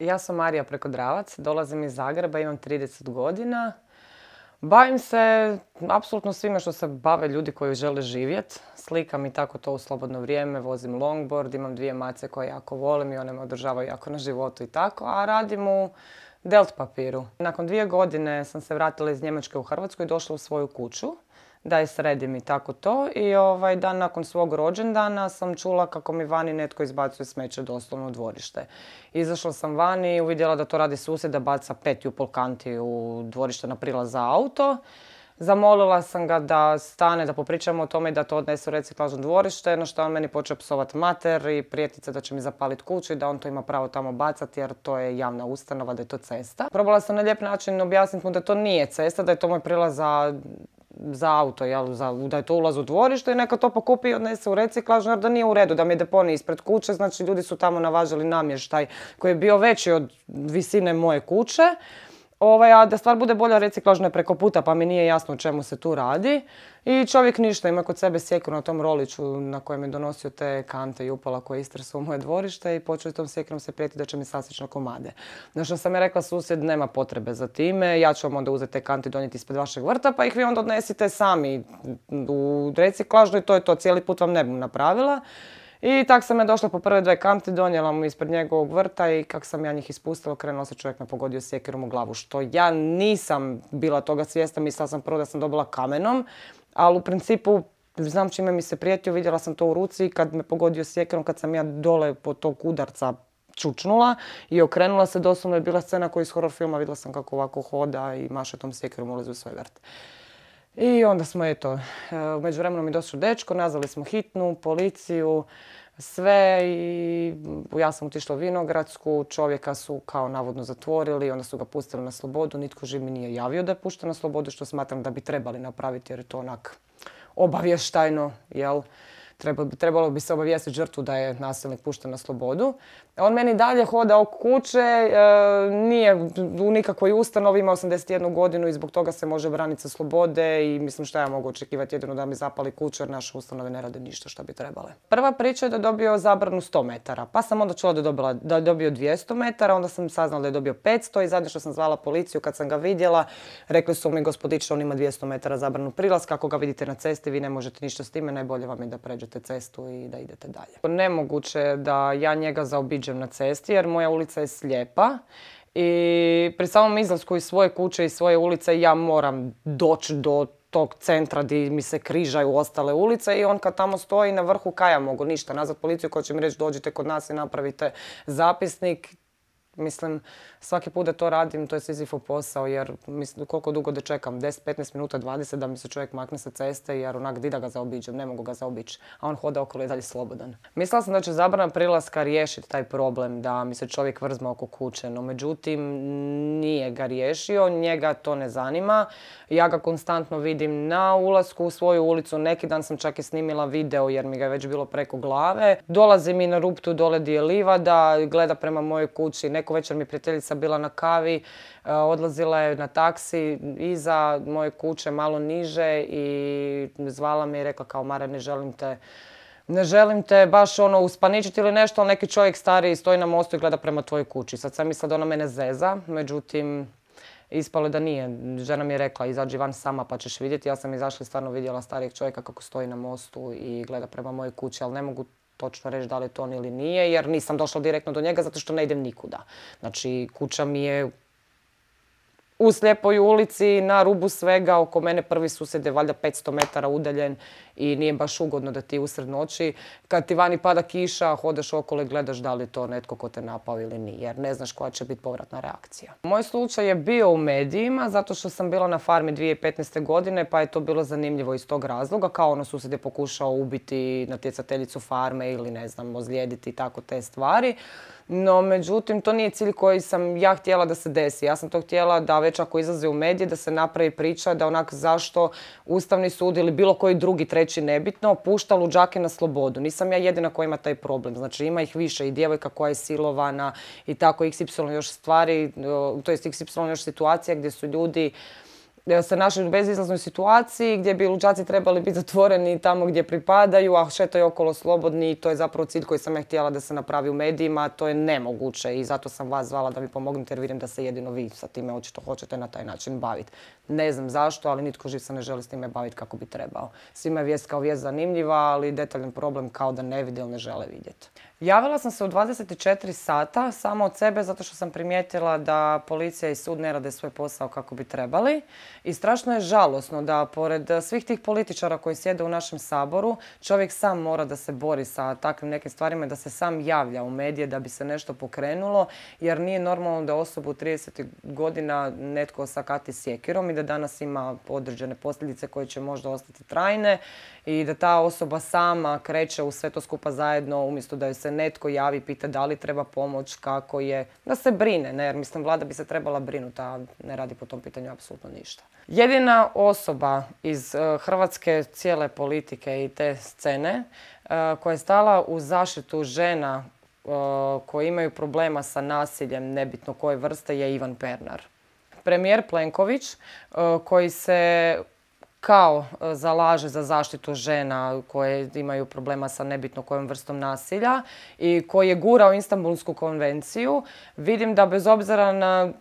Ja sam Marija Prekodravac, dolazim iz Zagreba, imam 30 godina. Bavim se apsolutno svime što se bave ljudi koji žele živjeti. Slikam i tako to u slobodno vrijeme, vozim longboard, imam dvije mace koje jako volim i one me održavaju jako na životu i tako, a radim u delt papiru. Nakon dvije godine sam se vratila iz Njemačke u Hrvatsku i došla u svoju kuću da je sredim i tako to. I ovaj dan nakon svog rođendana sam čula kako mi vani netko izbacuje smeće doslovno u dvorište. Izašla sam vani i uvidjela da to radi susjed da baca pet pol kanti u dvorište na prilaz za auto. Zamolila sam ga da stane, da popričamo o tome i da to odnese u reciklažno dvorište, na što on meni počeo psovat mater i prijetice da će mi zapaliti kuću i da on to ima pravo tamo bacati jer to je javna ustanova, da je to cesta. Probala sam na lijep način objasniti mu da to nije cesta, da je to moj prilaz za za auto, jel, za, da je to ulaz u dvorište i neka to pokupi i odnese u reciklaž, jer da nije u redu, da mi je deponi ispred kuće, znači ljudi su tamo navažili namještaj koji je bio veći od visine moje kuće. Ovaj, a da stvar bude bolja, reciklažna je preko puta, pa mi nije jasno o čemu se tu radi. I čovjek ništa ima kod sebe sjekru na tom roliću na kojem je donosio te kante i upala koje istresu u moje dvorište i počeo je tom sjekrom se prijeti da će mi sasići komade. Na što ono sam je rekla, susjed nema potrebe za time, ja ću vam onda uzeti te kante i donijeti ispred vašeg vrta, pa ih vi onda odnesite sami u reciklažnu i to je to, cijeli put vam ne napravila. I tak sam ja došla po prve dve kante donijela mu ispred njegovog vrta i kak sam ja njih ispustila, okrenula se čovjek me pogodio sjekirom u glavu, što ja nisam bila toga svijesta, mislila sam prvo da sam dobila kamenom, ali u principu znam čime mi se prijetio, vidjela sam to u ruci i kad me pogodio sjekirom, kad sam ja dole po tog udarca čučnula i okrenula se, doslovno je bila scena koja iz horror filma, vidjela sam kako ovako hoda i maše tom sjekirom ulazi u svoj vrt. I onda smo, eto, među međuvremenu mi došao dečko, nazvali smo hitnu, policiju, sve i ja sam otišla u Vinogradsku, čovjeka su kao navodno zatvorili, onda su ga pustili na slobodu, nitko živ mi nije javio da je pušten na slobodu, što smatram da bi trebali napraviti jer je to onak obavještajno, jel? trebalo bi se obavijestiti žrtvu da je nasilnik pušten na slobodu. On meni dalje hoda oko kuće, e, nije u nikakvoj ustanovi, ima 81 godinu i zbog toga se može braniti sa slobode i mislim što ja mogu očekivati jedino da mi zapali kuću jer naše ustanove ne rade ništa što bi trebale. Prva priča je da je dobio zabranu 100 metara, pa sam onda čula da je, da dobio 200 metara, onda sam saznala da je dobio 500 i zadnje što sam zvala policiju kad sam ga vidjela, rekli su mi gospodić on ima 200 metara zabranu prilaz, kako ga vidite na cesti vi ne možete ništa s time, najbolje vam je da pređete pređete cestu i da idete dalje. Nemoguće je da ja njega zaobiđem na cesti jer moja ulica je slijepa i pri samom izlasku iz svoje kuće i svoje ulice ja moram doći do tog centra gdje mi se križaju ostale ulice i on kad tamo stoji na vrhu kaja mogu ništa nazad policiju koja će mi reći dođite kod nas i napravite zapisnik Mislim, svaki put da to radim, to je Sizifo posao, jer mislim, koliko dugo da čekam, 10, 15 minuta, 20, da mi se čovjek makne sa ceste, jer onak di da ga zaobiđem, ne mogu ga zaobići, a on hoda okolo i dalje slobodan. Mislila sam da će zabrana prilaska riješiti taj problem, da mi se čovjek vrzma oko kuće, no međutim, nije ga riješio, njega to ne zanima. Ja ga konstantno vidim na ulasku u svoju ulicu, neki dan sam čak i snimila video jer mi ga je već bilo preko glave. Dolazi mi na ruptu dole di je livada, gleda prema mojoj kući, neku večer mi prijateljica bila na kavi, e, odlazila je na taksi iza moje kuće malo niže i zvala me i rekla kao Mara ne želim te ne želim te baš ono uspaničiti ili nešto, ali neki čovjek stari stoji na mostu i gleda prema tvojoj kući. Sad sam mislila da ona mene zeza, međutim ispalo je da nije. Žena mi je rekla izađi van sama pa ćeš vidjeti. Ja sam izašla i stvarno vidjela starijeg čovjeka kako stoji na mostu i gleda prema mojoj kući, ali ne mogu točno reći da li je to on ili nije, jer nisam došla direktno do njega zato što ne idem nikuda. Znači, kuća mi je u slijepoj ulici, na rubu svega, oko mene prvi susjed je valjda 500 metara udaljen i nije baš ugodno da ti usred noći, kad ti vani pada kiša, hodaš okolo i gledaš da li je to netko ko te napao ili nije, jer ne znaš koja će biti povratna reakcija. Moj slučaj je bio u medijima, zato što sam bila na farmi 2015. godine, pa je to bilo zanimljivo iz tog razloga, kao ono susjed je pokušao ubiti natjecateljicu farme ili ne znam, ozlijediti i tako te stvari. No, međutim, to nije cilj koji sam ja htjela da se desi. Ja sam to htjela da već ako izlaze u medije, da se napravi priča da onak zašto Ustavni sud ili bilo koji drugi, treći, nebitno, pušta luđake na slobodu. Nisam ja jedina koja ima taj problem. Znači, ima ih više i djevojka koja je silovana i tako, XY još stvari, to jest XY još situacija gdje su ljudi se našli u bezizlaznoj situaciji gdje bi luđaci trebali biti zatvoreni tamo gdje pripadaju, a je okolo slobodni i to je zapravo cilj koji sam ja htjela da se napravi u medijima, to je nemoguće i zato sam vas zvala da mi pomognete jer vidim da se jedino vi sa time očito hoćete na taj način baviti. Ne znam zašto, ali nitko živ se ne želi s time baviti kako bi trebao. Svima je vijest kao vijest zanimljiva, ali detaljan problem kao da ne vide ili ne žele vidjeti. Javila sam se u 24 sata samo od sebe zato što sam primijetila da policija i sud ne rade svoj posao kako bi trebali. I strašno je žalosno da pored svih tih političara koji sjede u našem saboru, čovjek sam mora da se bori sa takvim nekim stvarima i da se sam javlja u medije da bi se nešto pokrenulo, jer nije normalno da osobu u 30. godina netko sakati sjekirom i da danas ima određene posljedice koje će možda ostati trajne i da ta osoba sama kreće u sve to skupa zajedno umjesto da joj se netko javi, pita da li treba pomoć, kako je, da se brine, jer mislim vlada bi se trebala brinuti, a ne radi po tom pitanju apsolutno ništa. Jedina osoba iz e, Hrvatske cijele politike i te scene e, koja je stala u zaštitu žena e, koje imaju problema sa nasiljem, nebitno koje vrste, je Ivan Pernar premijer Plenković koji se kao e, zalaže za zaštitu žena koje imaju problema sa nebitno kojom vrstom nasilja i koji je gurao Istanbulsku konvenciju, vidim da bez obzira na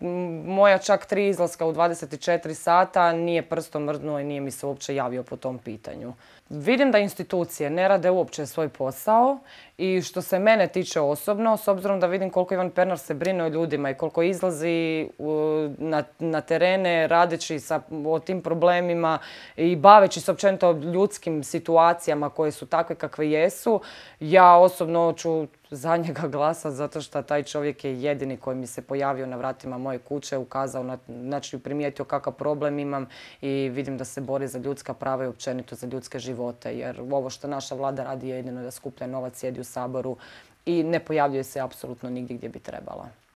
moja čak tri izlaska u 24 sata nije prstom mrdnuo i nije mi se uopće javio po tom pitanju. Vidim da institucije ne rade uopće svoj posao i što se mene tiče osobno, s obzirom da vidim koliko Ivan Pernar se brine o ljudima i koliko izlazi na, terene radeći sa, o tim problemima, i baveći se općenito ljudskim situacijama koje su takve kakve jesu, ja osobno ću za njega glasa zato što taj čovjek je jedini koji mi se pojavio na vratima moje kuće, ukazao, na, znači primijetio kakav problem imam i vidim da se bori za ljudska prava i općenito za ljudske živote. Jer ovo što naša vlada radi je jedino da skuplja novac, sjedi u saboru i ne pojavljuje se apsolutno nigdje gdje bi trebala.